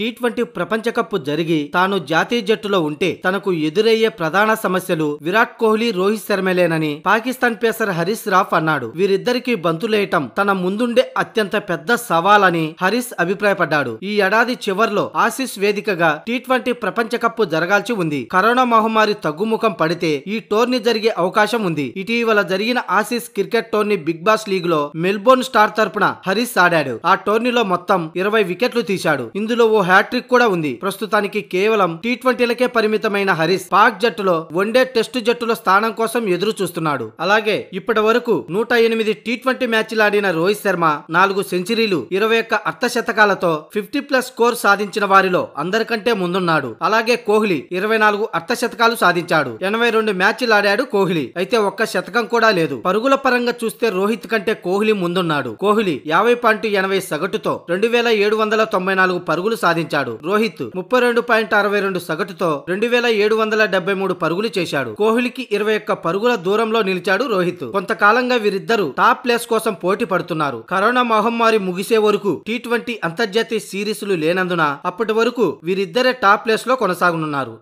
T twenty ప్రపంచ cup జరిగి తాను జాతీయ జట్టులో ఉంటే తనకు ఎదురయ్యే ప్రధాన సమస్యలు విరాట్ కోహ్లీ రోహిత్ శర్మలేనని పాకిస్తాన్ పేసర్ హరీష్ రాఫ్ అన్నాడు వీరిద్దరికీ బంతులేయటం తన ముందుండే అత్యంత పెద్ద సవాల్ అని హరీష్ అభిప్రాయపడ్డాడు ఈ ఏడాది చివర్లో ఆసిస్ వేదికగా టీ ట్వంటీ ప్రపంచ కప్ జరగాల్సి ఉంది కరోనా మహమ్మారి తగ్గుముఖం పడితే ఈ టోర్నీ జరిగే అవకాశం ఉంది ఇటీవల జరిగిన Aussies cricket tourney Big Bash league లో మెల్బోర్న్ స్టార్ తరపున హరీష్ ఆడాడు ఆ టోర్నీలో మొత్తం ఇరవై వికెట్లు తీశాడు ఇందులో ఓ హ్యాట్రిక్ కూడా ఉంది ప్రస్తుతానికి కేవలం టీ ట్వంటీలకే పరిమితమైన హరీష్ పాక్ జట్టులో వన్డే టెస్టు జట్టులో స్థానం కోసం ఎదురు చూస్తున్నాడు అలాగే ఇప్పటి వరకు నూట ఎనిమిది టీ ట్వంటీ మ్యాచ్లు ఆడిన రోహిత్ శర్మ నాలుగు సెంచరీలు ఇరవై ఒక్క అర్ధశతకాలతో ఫిఫ్టీ ప్లస్ స్కోర్ సాధించిన వారిలో అందరికంటే ముందున్నాడు అలాగే కోహ్లీ ఇరవై నాలుగు అర్ధశతకాలు సాధించాడు ఎనభై రెండు మ్యాచ్లు ఆడాడు కోహ్లీ అయితే ఒక్క శతకం కూడా లేదు పరుగుల పరంగా చూస్తే రోహిత్ కంటే కోహ్లీ ముందున్నాడు కోహ్లీ యాభై పాయింట్ ఎనభై సగటుతో రెండు వేల ఏడు వందల తొంభై నాలుగు పరుగులు సాధించారు సాధించాడు రోహిత్ ముప్పై రెండు పాయింట్ అరవై రెండు సగటుతో రెండు వేల ఏడు వందల డెబ్బై మూడు పరుగులు చేశాడు కోహ్లీకి ఇరవై ఒక్క పరుగుల దూరంలో నిలిచాడు రోహిత్ కొంతకాలంగా వీరిద్దరూ టాప్ ప్లేస్ కోసం పోటీ పడుతున్నారు కరోనా మహమ్మారి ముగిసే వరకు టీ ట్వంటీ అంతర్జాతీయ సిరీస్లు లేనందున అప్పటి వరకు వీరిద్దరే టాప్ ప్లేస్ లో కొనసాగనున్నారు